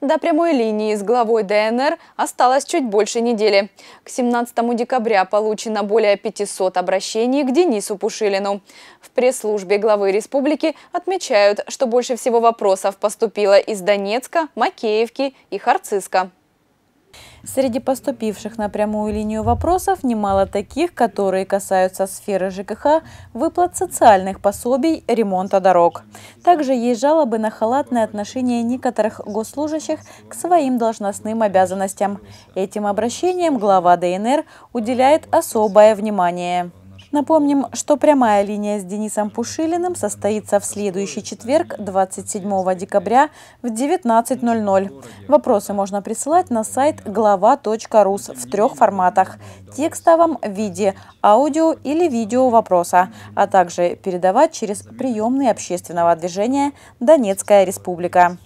До прямой линии с главой ДНР осталось чуть больше недели. К 17 декабря получено более 500 обращений к Денису Пушилину. В пресс-службе главы республики отмечают, что больше всего вопросов поступило из Донецка, Макеевки и Харциска. Среди поступивших на прямую линию вопросов немало таких, которые касаются сферы ЖКХ, выплат социальных пособий, ремонта дорог. Также есть жалобы на халатное отношение некоторых госслужащих к своим должностным обязанностям. Этим обращениям глава ДНР уделяет особое внимание. Напомним, что прямая линия с Денисом Пушилиным состоится в следующий четверг, 27 декабря в 19.00. Вопросы можно присылать на сайт глава.рус в трех форматах – текстовом виде, аудио или видео вопроса, а также передавать через приемные общественного движения «Донецкая республика».